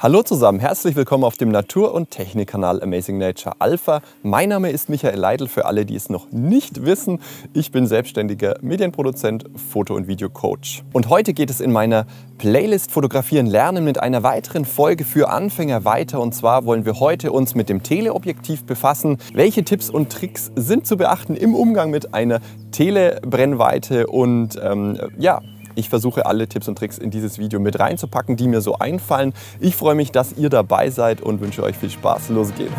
Hallo zusammen, herzlich willkommen auf dem Natur- und Technikkanal Amazing Nature Alpha. Mein Name ist Michael Leidl, für alle, die es noch nicht wissen. Ich bin selbstständiger Medienproduzent, Foto- und Videocoach. Und heute geht es in meiner Playlist Fotografieren lernen mit einer weiteren Folge für Anfänger weiter. Und zwar wollen wir heute uns mit dem Teleobjektiv befassen. Welche Tipps und Tricks sind zu beachten im Umgang mit einer Telebrennweite und ähm, ja, ich versuche alle Tipps und Tricks in dieses Video mit reinzupacken, die mir so einfallen. Ich freue mich, dass ihr dabei seid und wünsche euch viel Spaß. Los geht's!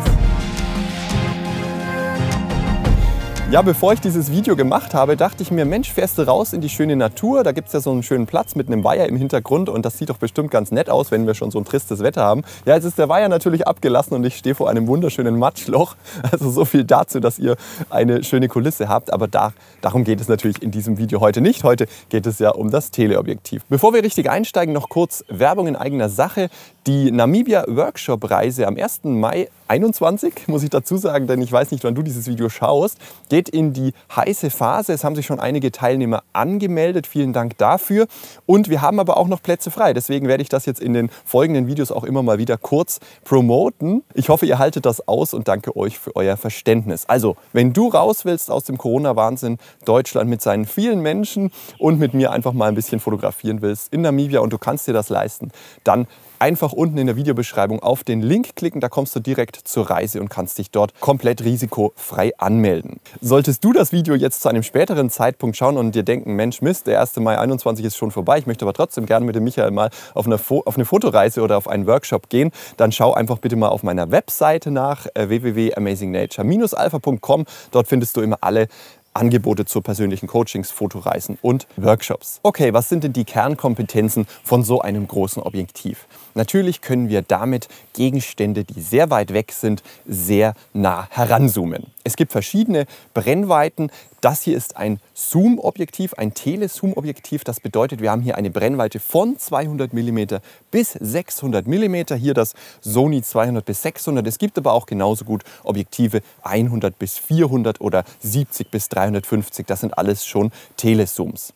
Ja, bevor ich dieses Video gemacht habe, dachte ich mir, Mensch, fährst du raus in die schöne Natur? Da gibt es ja so einen schönen Platz mit einem Weiher im Hintergrund und das sieht doch bestimmt ganz nett aus, wenn wir schon so ein tristes Wetter haben. Ja, jetzt ist der Weiher natürlich abgelassen und ich stehe vor einem wunderschönen Matschloch. Also so viel dazu, dass ihr eine schöne Kulisse habt. Aber da, darum geht es natürlich in diesem Video heute nicht. Heute geht es ja um das Teleobjektiv. Bevor wir richtig einsteigen, noch kurz Werbung in eigener Sache. Die Namibia Workshop Reise am 1. Mai 21, muss ich dazu sagen, denn ich weiß nicht, wann du dieses Video schaust, geht in die heiße Phase. Es haben sich schon einige Teilnehmer angemeldet. Vielen Dank dafür. Und wir haben aber auch noch Plätze frei. Deswegen werde ich das jetzt in den folgenden Videos auch immer mal wieder kurz promoten. Ich hoffe, ihr haltet das aus und danke euch für euer Verständnis. Also, wenn du raus willst aus dem Corona-Wahnsinn, Deutschland mit seinen vielen Menschen und mit mir einfach mal ein bisschen fotografieren willst in Namibia und du kannst dir das leisten, dann einfach unten in der Videobeschreibung auf den Link klicken. Da kommst du direkt zur Reise und kannst dich dort komplett risikofrei anmelden. Solltest du das Video jetzt zu einem späteren Zeitpunkt schauen und dir denken, Mensch, Mist, der 1. Mai 21 ist schon vorbei, ich möchte aber trotzdem gerne mit dem Michael mal auf eine, Fo auf eine Fotoreise oder auf einen Workshop gehen, dann schau einfach bitte mal auf meiner Webseite nach äh, www.amazingnature-alpha.com. Dort findest du immer alle Angebote zur persönlichen Coachings, Fotoreisen und Workshops. Okay, was sind denn die Kernkompetenzen von so einem großen Objektiv? Natürlich können wir damit Gegenstände, die sehr weit weg sind, sehr nah heranzoomen. Es gibt verschiedene Brennweiten. Das hier ist ein Zoom-Objektiv, ein Telezoom-Objektiv. Das bedeutet, wir haben hier eine Brennweite von 200 mm bis 600 mm. Hier das Sony 200 bis 600. Es gibt aber auch genauso gut Objektive 100 bis 400 oder 70 bis 300. 350, das sind alles schon Telesooms.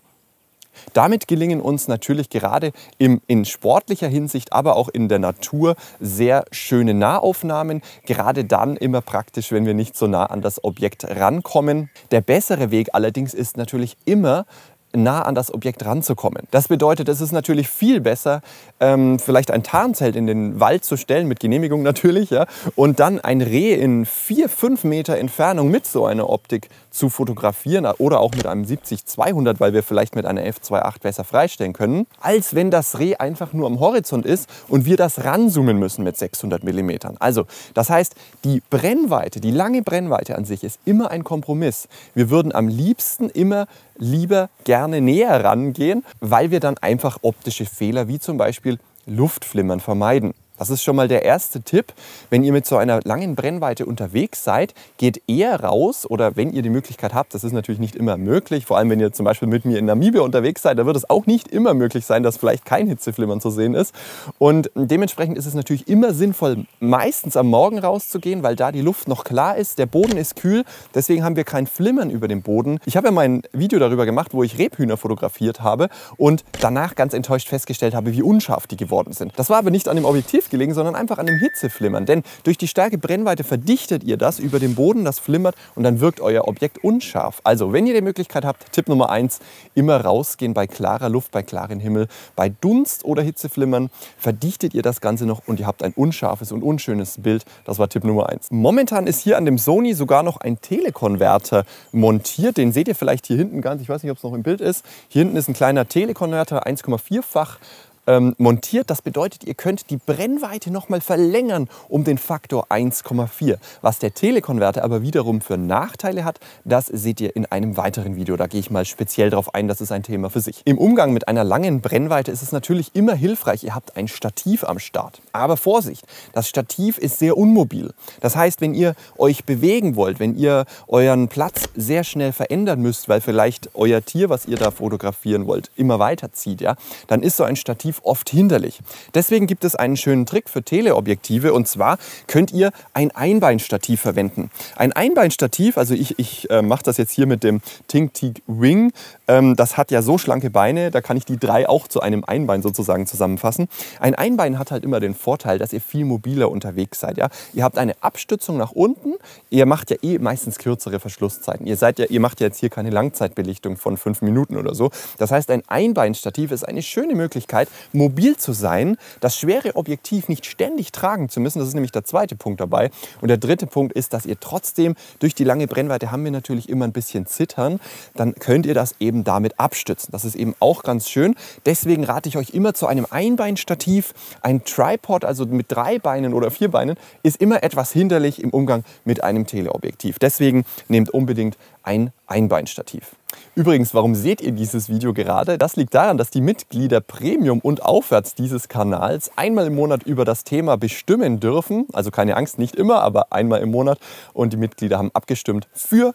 Damit gelingen uns natürlich gerade im, in sportlicher Hinsicht, aber auch in der Natur sehr schöne Nahaufnahmen. Gerade dann immer praktisch, wenn wir nicht so nah an das Objekt rankommen. Der bessere Weg allerdings ist natürlich immer, nah an das Objekt ranzukommen. Das bedeutet, es ist natürlich viel besser, ähm, vielleicht ein Tarnzelt in den Wald zu stellen, mit Genehmigung natürlich, ja, und dann ein Reh in 4, 5 Meter Entfernung mit so einer Optik zu fotografieren oder auch mit einem 70-200, weil wir vielleicht mit einer F2.8 besser freistellen können, als wenn das Reh einfach nur am Horizont ist und wir das ranzoomen müssen mit 600 mm. Also, das heißt, die Brennweite, die lange Brennweite an sich ist immer ein Kompromiss. Wir würden am liebsten immer lieber gerne näher rangehen, weil wir dann einfach optische Fehler wie zum Beispiel Luftflimmern vermeiden. Das ist schon mal der erste Tipp. Wenn ihr mit so einer langen Brennweite unterwegs seid, geht eher raus oder wenn ihr die Möglichkeit habt, das ist natürlich nicht immer möglich, vor allem wenn ihr zum Beispiel mit mir in Namibia unterwegs seid, da wird es auch nicht immer möglich sein, dass vielleicht kein Hitzeflimmern zu sehen ist. Und dementsprechend ist es natürlich immer sinnvoll, meistens am Morgen rauszugehen, weil da die Luft noch klar ist, der Boden ist kühl, deswegen haben wir kein Flimmern über dem Boden. Ich habe ja mein Video darüber gemacht, wo ich Rebhühner fotografiert habe und danach ganz enttäuscht festgestellt habe, wie unscharf die geworden sind. Das war aber nicht an dem Objektiv Schilf gelegen, sondern einfach an dem Hitzeflimmern. Denn durch die starke Brennweite verdichtet ihr das über dem Boden, das flimmert und dann wirkt euer Objekt unscharf. Also, wenn ihr die Möglichkeit habt, Tipp Nummer eins: immer rausgehen bei klarer Luft, bei klarem Himmel. Bei Dunst oder Hitzeflimmern verdichtet ihr das Ganze noch und ihr habt ein unscharfes und unschönes Bild. Das war Tipp Nummer eins. Momentan ist hier an dem Sony sogar noch ein Telekonverter montiert. Den seht ihr vielleicht hier hinten ganz, ich weiß nicht, ob es noch im Bild ist. Hier hinten ist ein kleiner Telekonverter, 1,4-fach ähm, montiert. Das bedeutet, ihr könnt die Brennweite nochmal verlängern um den Faktor 1,4. Was der Telekonverter aber wiederum für Nachteile hat, das seht ihr in einem weiteren Video. Da gehe ich mal speziell drauf ein, das ist ein Thema für sich. Im Umgang mit einer langen Brennweite ist es natürlich immer hilfreich, ihr habt ein Stativ am Start. Aber Vorsicht, das Stativ ist sehr unmobil. Das heißt, wenn ihr euch bewegen wollt, wenn ihr euren Platz sehr schnell verändern müsst, weil vielleicht euer Tier, was ihr da fotografieren wollt, immer weiter zieht, ja, dann ist so ein Stativ relativ oft hinderlich. Deswegen gibt es einen schönen Trick für Teleobjektive und zwar könnt ihr ein Einbeinstativ verwenden. Ein Einbeinstativ, also ich, ich äh, mache das jetzt hier mit dem Tink Teak Wing, ähm, das hat ja so schlanke Beine, da kann ich die drei auch zu einem Einbein sozusagen zusammenfassen. Ein Einbein hat halt immer den Vorteil, dass ihr viel mobiler unterwegs seid. Ja? Ihr habt eine Abstützung nach unten, ihr macht ja eh meistens kürzere Verschlusszeiten. Ihr, seid ja, ihr macht ja jetzt hier keine Langzeitbelichtung von fünf Minuten oder so. Das heißt, ein Einbeinstativ ist eine schöne Möglichkeit, mobil zu sein, das schwere Objektiv nicht ständig tragen zu müssen. Das ist nämlich der zweite Punkt dabei. Und der dritte Punkt ist, dass ihr trotzdem durch die lange Brennweite haben wir natürlich immer ein bisschen zittern. Dann könnt ihr das eben damit abstützen. Das ist eben auch ganz schön. Deswegen rate ich euch immer zu einem Einbeinstativ. Ein Tripod, also mit drei Beinen oder vier Beinen, ist immer etwas hinderlich im Umgang mit einem Teleobjektiv. Deswegen nehmt unbedingt ein Einbeinstativ. Übrigens, warum seht ihr dieses Video gerade? Das liegt daran, dass die Mitglieder Premium und aufwärts dieses Kanals einmal im Monat über das Thema bestimmen dürfen. Also keine Angst, nicht immer, aber einmal im Monat. Und die Mitglieder haben abgestimmt für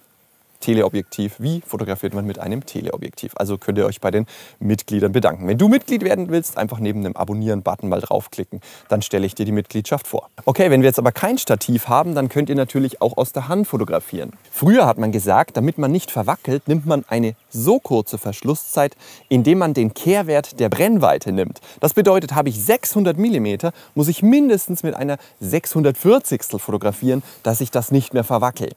Teleobjektiv. Wie fotografiert man mit einem Teleobjektiv? Also könnt ihr euch bei den Mitgliedern bedanken. Wenn du Mitglied werden willst, einfach neben dem Abonnieren-Button mal draufklicken. Dann stelle ich dir die Mitgliedschaft vor. Okay, wenn wir jetzt aber kein Stativ haben, dann könnt ihr natürlich auch aus der Hand fotografieren. Früher hat man gesagt, damit man nicht verwackelt, nimmt man eine so kurze Verschlusszeit, indem man den Kehrwert der Brennweite nimmt. Das bedeutet, habe ich 600 mm, muss ich mindestens mit einer 640 fotografieren, dass ich das nicht mehr verwackle.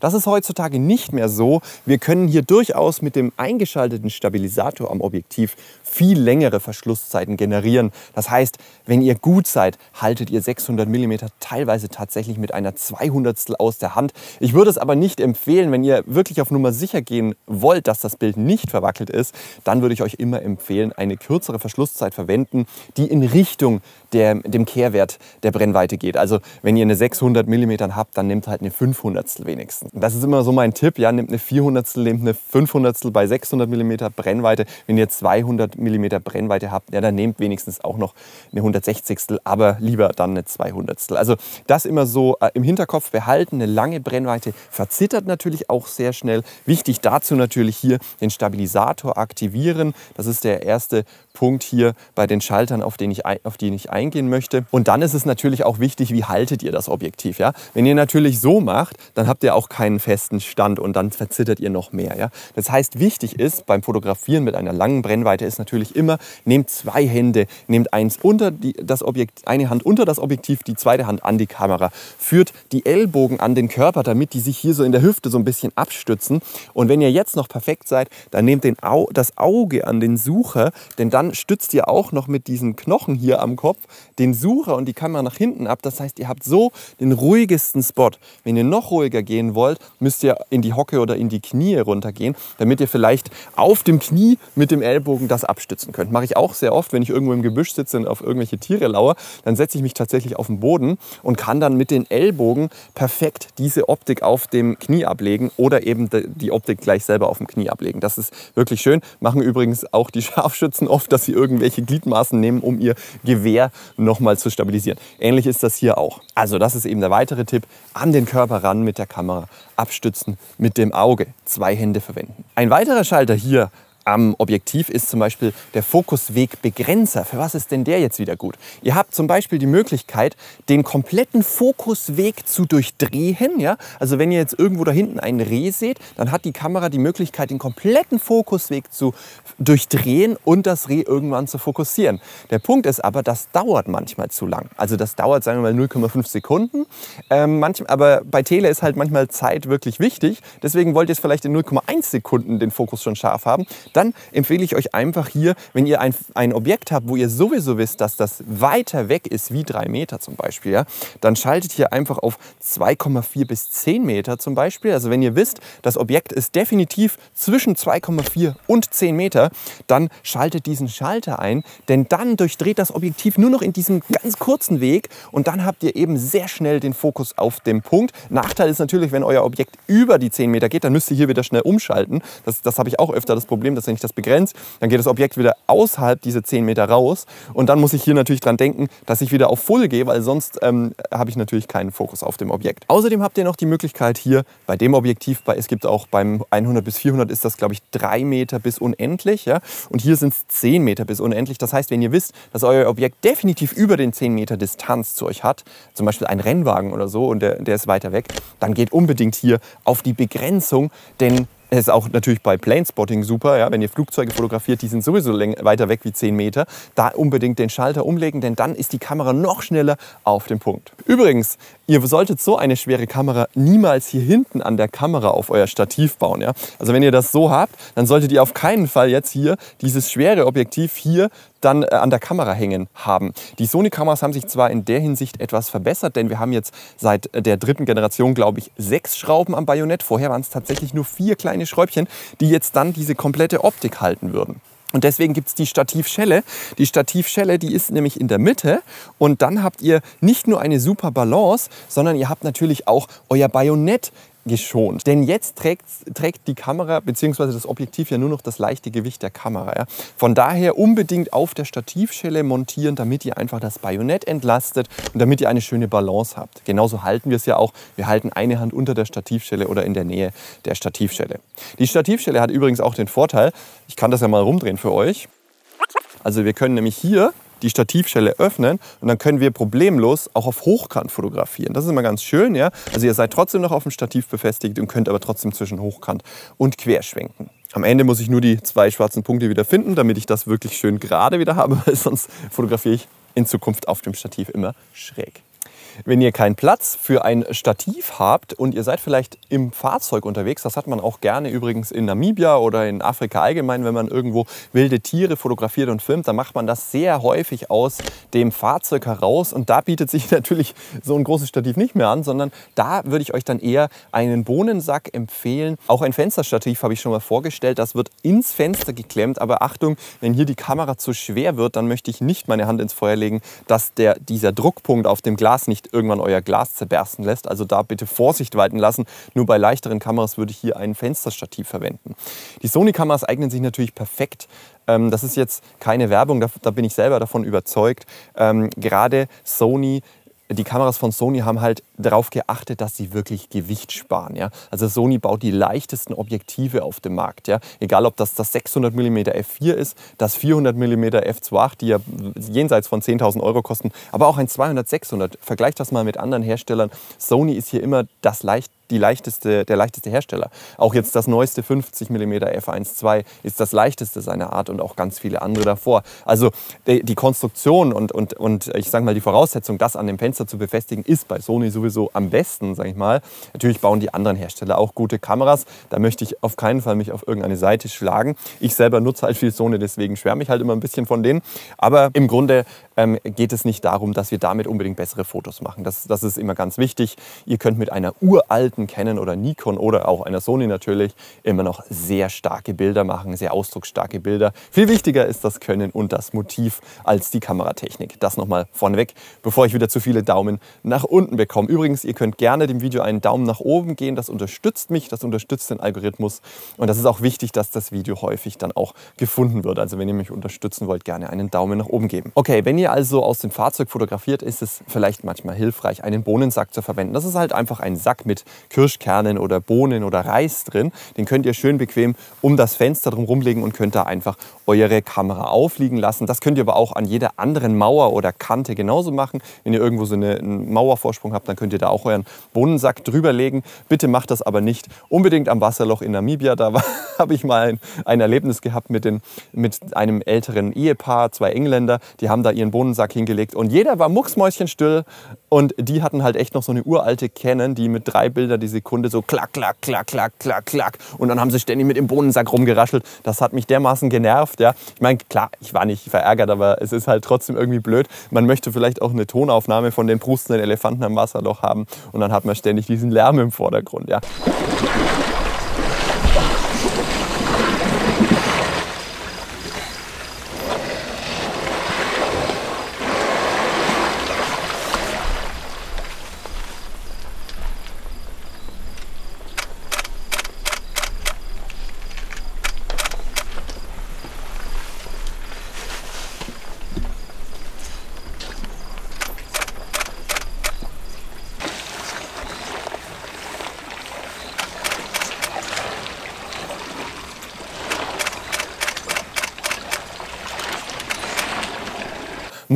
Das ist heutzutage nicht mehr so. Wir können hier durchaus mit dem eingeschalteten Stabilisator am Objektiv viel längere Verschlusszeiten generieren. Das heißt, wenn ihr gut seid, haltet ihr 600 mm teilweise tatsächlich mit einer 200 aus der Hand. Ich würde es aber nicht empfehlen, wenn ihr wirklich auf Nummer sicher gehen wollt, dass das Bild nicht verwackelt ist, dann würde ich euch immer empfehlen, eine kürzere Verschlusszeit verwenden, die in Richtung der, dem Kehrwert der Brennweite geht. Also wenn ihr eine 600 mm habt, dann nehmt halt eine 500 wenigstens. Das ist immer so mein Tipp, ja, nehmt eine 400, nehmt eine 500 bei 600 mm Brennweite. Wenn ihr 200 mm Brennweite habt, ja, dann nehmt wenigstens auch noch eine 160, aber lieber dann eine 200. Also das immer so äh, im Hinterkopf behalten. Eine lange Brennweite verzittert natürlich auch sehr schnell. Wichtig dazu natürlich hier den Stabilisator aktivieren. Das ist der erste Punkt hier bei den Schaltern, auf, den ich, auf die ich eingehen möchte. Und dann ist es natürlich auch wichtig, wie haltet ihr das Objektiv. Ja? Wenn ihr natürlich so macht, dann habt ihr auch keinen festen Stand und dann verzittert ihr noch mehr. Ja? Das heißt, wichtig ist beim Fotografieren mit einer langen Brennweite ist natürlich immer, nehmt zwei Hände, nehmt eins unter die, das Objekt, eine Hand unter das Objektiv, die zweite Hand an die Kamera, führt die Ellbogen an den Körper, damit die sich hier so in der Hüfte so ein bisschen abstützen. Und wenn ihr jetzt noch perfekt seid, dann nehmt den Au das Auge an den Sucher, denn dann stützt ihr auch noch mit diesen Knochen hier am Kopf den Sucher und die Kamera nach hinten ab. Das heißt, ihr habt so den ruhigsten Spot. Wenn ihr noch ruhiger gehen wollt, müsst ihr in die Hocke oder in die Knie runtergehen, damit ihr vielleicht auf dem Knie mit dem Ellbogen das abstützen könnt. Mache ich auch sehr oft, wenn ich irgendwo im Gebüsch sitze und auf irgendwelche Tiere lauere, dann setze ich mich tatsächlich auf den Boden und kann dann mit den Ellbogen perfekt diese Optik auf dem Knie ablegen oder eben die Optik gleich selber auf dem Knie ablegen. Das ist wirklich schön. Machen übrigens auch die Scharfschützen oft, dass sie irgendwelche Gliedmaßen nehmen, um ihr Gewehr nochmal zu stabilisieren. Ähnlich ist das hier auch. Also das ist eben der weitere Tipp. An den Körper ran mit der Kamera, abstützen mit dem Auge, zwei Hände verwenden. Ein weiterer Schalter hier am Objektiv ist zum Beispiel der Fokuswegbegrenzer. Für was ist denn der jetzt wieder gut? Ihr habt zum Beispiel die Möglichkeit, den kompletten Fokusweg zu durchdrehen. Ja? Also wenn ihr jetzt irgendwo da hinten ein Reh seht, dann hat die Kamera die Möglichkeit, den kompletten Fokusweg zu durchdrehen und das Reh irgendwann zu fokussieren. Der Punkt ist aber, das dauert manchmal zu lang. Also das dauert, sagen wir mal, 0,5 Sekunden. Ähm, manchmal, aber bei Tele ist halt manchmal Zeit wirklich wichtig. Deswegen wollt ihr es vielleicht in 0,1 Sekunden den Fokus schon scharf haben dann empfehle ich euch einfach hier, wenn ihr ein, ein Objekt habt, wo ihr sowieso wisst, dass das weiter weg ist wie drei Meter zum Beispiel, ja, dann schaltet hier einfach auf 2,4 bis 10 Meter zum Beispiel. Also wenn ihr wisst, das Objekt ist definitiv zwischen 2,4 und 10 Meter, dann schaltet diesen Schalter ein, denn dann durchdreht das Objektiv nur noch in diesem ganz kurzen Weg und dann habt ihr eben sehr schnell den Fokus auf dem Punkt. Nachteil ist natürlich, wenn euer Objekt über die 10 Meter geht, dann müsst ihr hier wieder schnell umschalten. Das, das habe ich auch öfter das Problem, dass ist nämlich das begrenzt. Dann geht das Objekt wieder außerhalb dieser 10 Meter raus. Und dann muss ich hier natürlich dran denken, dass ich wieder auf Full gehe, weil sonst ähm, habe ich natürlich keinen Fokus auf dem Objekt. Außerdem habt ihr noch die Möglichkeit hier bei dem Objektiv, bei, es gibt auch beim 100 bis 400 ist das glaube ich 3 Meter bis unendlich. Ja? Und hier sind es 10 Meter bis unendlich. Das heißt, wenn ihr wisst, dass euer Objekt definitiv über den 10 Meter Distanz zu euch hat, zum Beispiel ein Rennwagen oder so und der, der ist weiter weg, dann geht unbedingt hier auf die Begrenzung, denn ist auch natürlich bei Planespotting super, ja, wenn ihr Flugzeuge fotografiert, die sind sowieso weiter weg wie 10 Meter, da unbedingt den Schalter umlegen, denn dann ist die Kamera noch schneller auf dem Punkt. Übrigens, ihr solltet so eine schwere Kamera niemals hier hinten an der Kamera auf euer Stativ bauen. Ja? Also wenn ihr das so habt, dann solltet ihr auf keinen Fall jetzt hier dieses schwere Objektiv hier dann äh, an der Kamera hängen haben. Die Sony-Kameras haben sich zwar in der Hinsicht etwas verbessert, denn wir haben jetzt seit äh, der dritten Generation, glaube ich, sechs Schrauben am Bajonett. Vorher waren es tatsächlich nur vier kleine Schräubchen, die jetzt dann diese komplette Optik halten würden. Und deswegen gibt es die Stativschelle. Die Stativschelle, die ist nämlich in der Mitte. Und dann habt ihr nicht nur eine super Balance, sondern ihr habt natürlich auch euer Bajonett geschont. Denn jetzt trägt, trägt die Kamera bzw. das Objektiv ja nur noch das leichte Gewicht der Kamera. Ja. Von daher unbedingt auf der Stativschelle montieren, damit ihr einfach das Bajonett entlastet und damit ihr eine schöne Balance habt. Genauso halten wir es ja auch. Wir halten eine Hand unter der Stativschelle oder in der Nähe der Stativschelle. Die Stativschelle hat übrigens auch den Vorteil, ich kann das ja mal rumdrehen für euch. Also wir können nämlich hier die Stativschelle öffnen und dann können wir problemlos auch auf Hochkant fotografieren. Das ist immer ganz schön. Ja? Also ihr seid trotzdem noch auf dem Stativ befestigt und könnt aber trotzdem zwischen Hochkant und Querschwenken. Am Ende muss ich nur die zwei schwarzen Punkte wieder finden, damit ich das wirklich schön gerade wieder habe, weil sonst fotografiere ich in Zukunft auf dem Stativ immer schräg. Wenn ihr keinen Platz für ein Stativ habt und ihr seid vielleicht im Fahrzeug unterwegs, das hat man auch gerne übrigens in Namibia oder in Afrika allgemein, wenn man irgendwo wilde Tiere fotografiert und filmt, dann macht man das sehr häufig aus dem Fahrzeug heraus und da bietet sich natürlich so ein großes Stativ nicht mehr an, sondern da würde ich euch dann eher einen Bohnensack empfehlen. Auch ein Fensterstativ habe ich schon mal vorgestellt, das wird ins Fenster geklemmt, aber Achtung, wenn hier die Kamera zu schwer wird, dann möchte ich nicht meine Hand ins Feuer legen, dass der, dieser Druckpunkt auf dem Glas nicht irgendwann euer Glas zerbersten lässt. Also da bitte Vorsicht walten lassen. Nur bei leichteren Kameras würde ich hier ein Fensterstativ verwenden. Die Sony-Kameras eignen sich natürlich perfekt ähm, das ist jetzt keine Werbung, da, bin ich selber davon überzeugt. Ähm, gerade Sony die Kameras von Sony haben halt darauf geachtet, dass sie wirklich Gewicht sparen. Ja? Also Sony baut die leichtesten Objektive auf dem Markt. Ja? Egal, ob das das 600 mm f4 ist, das 400 mm f2.8, die ja jenseits von 10.000 Euro kosten, aber auch ein 200-600. Vergleicht das mal mit anderen Herstellern. Sony ist hier immer das leicht die leichteste, der leichteste Hersteller. Auch jetzt das neueste 50 mm f1.2 ist das leichteste seiner Art und auch ganz viele andere davor. Also die Konstruktion und, und, und ich sage mal die Voraussetzung, das an dem Fenster zu befestigen, ist bei Sony sowieso am besten, sage ich mal. Natürlich bauen die anderen Hersteller auch gute Kameras. Da möchte ich auf keinen Fall mich auf irgendeine Seite schlagen. Ich selber nutze halt viel Sony, deswegen schwärme ich halt immer ein bisschen von denen. Aber im Grunde ähm, geht es nicht darum, dass wir damit unbedingt bessere Fotos machen. Das, das ist immer ganz wichtig. Ihr könnt mit einer uralten alten Canon oder Nikon oder auch einer Sony natürlich immer noch sehr starke Bilder machen, sehr ausdrucksstarke Bilder. Viel wichtiger ist das Können und das Motiv als die Kameratechnik. Das nochmal vorneweg, bevor ich wieder zu viele Daumen nach unten bekomme. Übrigens, ihr könnt gerne dem Video einen Daumen nach oben gehen, das unterstützt mich, das unterstützt den Algorithmus und das ist auch wichtig, dass das Video häufig dann auch gefunden wird. Also wenn ihr mich unterstützen wollt, gerne einen Daumen nach oben geben. Okay, wenn ihr also aus dem Fahrzeug fotografiert, ist es vielleicht manchmal hilfreich, einen Bohnensack zu verwenden. Das ist halt einfach ein Sack mit Kirschkernen oder Bohnen oder Reis drin. Den könnt ihr schön bequem um das Fenster drum rumlegen und könnt da einfach eure Kamera aufliegen lassen. Das könnt ihr aber auch an jeder anderen Mauer oder Kante genauso machen. Wenn ihr irgendwo so eine, einen Mauervorsprung habt, dann könnt ihr da auch euren Bohnensack drüber legen. Bitte macht das aber nicht unbedingt am Wasserloch in Namibia. Da habe ich mal ein, ein Erlebnis gehabt mit, den, mit einem älteren Ehepaar, zwei Engländer. Die haben da ihren Bohnensack hingelegt und jeder war mucksmäuschenstill. Und die hatten halt echt noch so eine uralte Canon, die mit drei Bildern Zentimeter die Sekunde so klack, klack, klack, klack, klack, klack. Und dann haben sie ständig mit dem Bohnensack rumgeraschelt. Das hat mich dermaßen genervt. Ja. Ich meine, klar, ich war nicht verärgert, aber es ist halt trotzdem irgendwie blöd. Man möchte vielleicht auch eine Tonaufnahme von den prustenden Elefanten am Wasserloch haben. Und dann hat man ständig diesen Lärm im Vordergrund. Ja.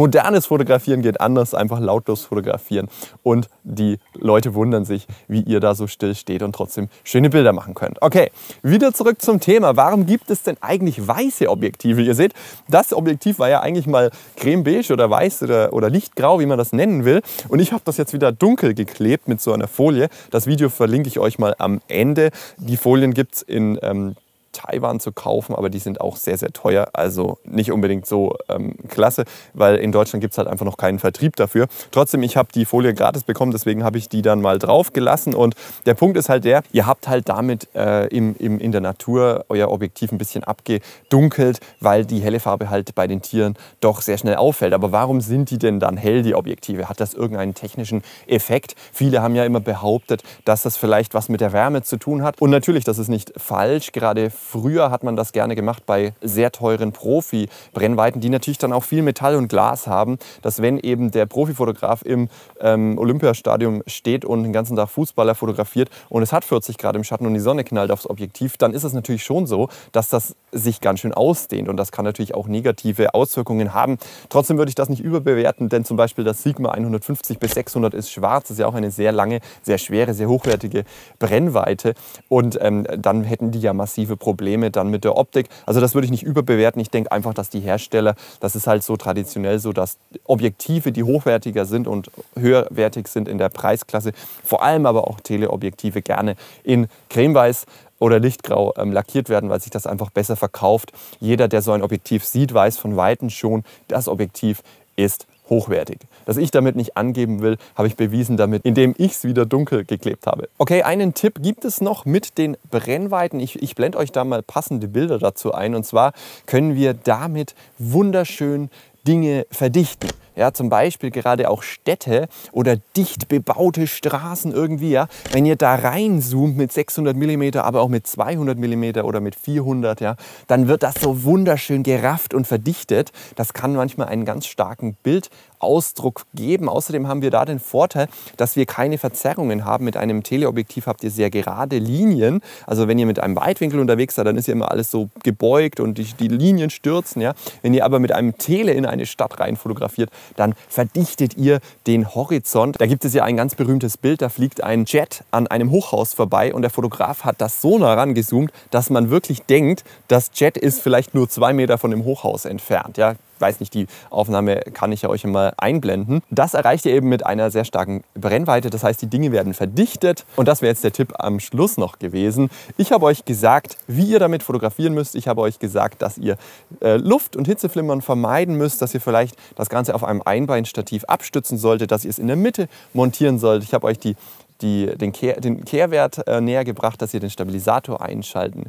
modernes Fotografieren geht anders, einfach lautlos fotografieren. Und die Leute wundern sich, wie ihr da so still steht und trotzdem schöne Bilder machen könnt. Okay, wieder zurück zum Thema. Warum gibt es denn eigentlich weiße Objektive? Ihr seht, das Objektiv war ja eigentlich mal creme beige oder weiß oder, oder lichtgrau, wie man das nennen will. Und ich habe das jetzt wieder dunkel geklebt mit so einer Folie. Das Video verlinke ich euch mal am Ende. Die Folien gibt es in... Ähm, Taiwan zu kaufen, aber die sind auch sehr, sehr teuer. Also nicht unbedingt so ähm, klasse, weil in Deutschland gibt es halt einfach noch keinen Vertrieb dafür. Trotzdem, ich habe die Folie gratis bekommen, deswegen habe ich die dann mal drauf gelassen. Und der Punkt ist halt der, ihr habt halt damit äh, im, im, in der Natur euer Objektiv ein bisschen abgedunkelt, weil die helle Farbe halt bei den Tieren doch sehr schnell auffällt. Aber warum sind die denn dann hell, die Objektive? Hat das irgendeinen technischen Effekt? Viele haben ja immer behauptet, dass das vielleicht was mit der Wärme zu tun hat. Und natürlich, das ist nicht falsch, gerade Früher hat man das gerne gemacht bei sehr teuren Profi-Brennweiten, die natürlich dann auch viel Metall und Glas haben, dass wenn eben der Profifotograf im ähm, Olympiastadion steht und den ganzen Tag Fußballer fotografiert und es hat 40 Grad im Schatten und die Sonne knallt aufs Objektiv, dann ist es natürlich schon so, dass das sich ganz schön ausdehnt. Und das kann natürlich auch negative Auswirkungen haben. Trotzdem würde ich das nicht überbewerten, denn zum Beispiel das Sigma 150 bis 600 ist schwarz. Das ist ja auch eine sehr lange, sehr schwere, sehr hochwertige Brennweite. Und ähm, dann hätten die ja massive Probleme dann mit der Optik. Also das würde ich nicht überbewerten. Ich denke einfach, dass die Hersteller, das ist halt so traditionell so, dass Objektive, die hochwertiger sind und höherwertig sind in der Preisklasse, vor allem aber auch Teleobjektive gerne in cremeweiß oder lichtgrau ähm, lackiert werden, weil sich das einfach besser verkauft. Jeder, der so ein Objektiv sieht, weiß von Weitem schon, das Objektiv ist hochwertig. Dass ich damit nicht angeben will, habe ich bewiesen damit, indem ich es wieder dunkel geklebt habe. Okay, einen Tipp gibt es noch mit den Brennweiten. Ich, ich blende euch da mal passende Bilder dazu ein. Und zwar können wir damit wunderschön Dinge verdichten. Ja, zum Beispiel gerade auch Städte oder dicht bebaute Straßen irgendwie. Ja, wenn ihr da reinzoomt mit 600 mm, aber auch mit 200 mm oder mit 400, ja, dann wird das so wunderschön gerafft und verdichtet. Das kann manchmal einen ganz starken Bildausdruck geben. Außerdem haben wir da den Vorteil, dass wir keine Verzerrungen haben. Mit einem Teleobjektiv habt ihr sehr gerade Linien. Also wenn ihr mit einem Weitwinkel unterwegs seid, dann ist ja immer alles so gebeugt und die, die Linien stürzen. Ja. Wenn ihr aber mit einem Tele in eine Stadt rein fotografiert, dann verdichtet ihr den Horizont. Da gibt es ja ein ganz berühmtes Bild, da fliegt ein Jet an einem Hochhaus vorbei und der Fotograf hat das so nah rangezoomt, dass man wirklich denkt, das Jet ist vielleicht nur zwei Meter von dem Hochhaus entfernt. Ja, weiß nicht, die Aufnahme kann ich ja euch mal einblenden. Das erreicht ihr eben mit einer sehr starken Brennweite. Das heißt, die Dinge werden verdichtet. Und das wäre jetzt der Tipp am Schluss noch gewesen. Ich habe euch gesagt, wie ihr damit fotografieren müsst. Ich habe euch gesagt, dass ihr äh, Luft- und Hitzeflimmern vermeiden müsst, dass ihr vielleicht das Ganze auf einem Einbeinstativ abstützen solltet, dass ihr es in der Mitte montieren solltet. Ich habe euch die die, den, Kehr, den Kehrwert äh, näher gebracht, dass ihr den Stabilisator einschalten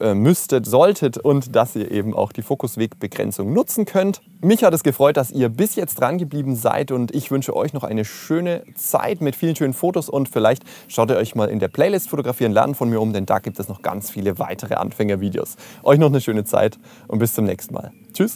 äh, müsstet, solltet und dass ihr eben auch die Fokuswegbegrenzung nutzen könnt. Mich hat es gefreut, dass ihr bis jetzt dran geblieben seid und ich wünsche euch noch eine schöne Zeit mit vielen schönen Fotos und vielleicht schaut ihr euch mal in der Playlist Fotografieren lernen von mir um, denn da gibt es noch ganz viele weitere Anfängervideos. Euch noch eine schöne Zeit und bis zum nächsten Mal. Tschüss!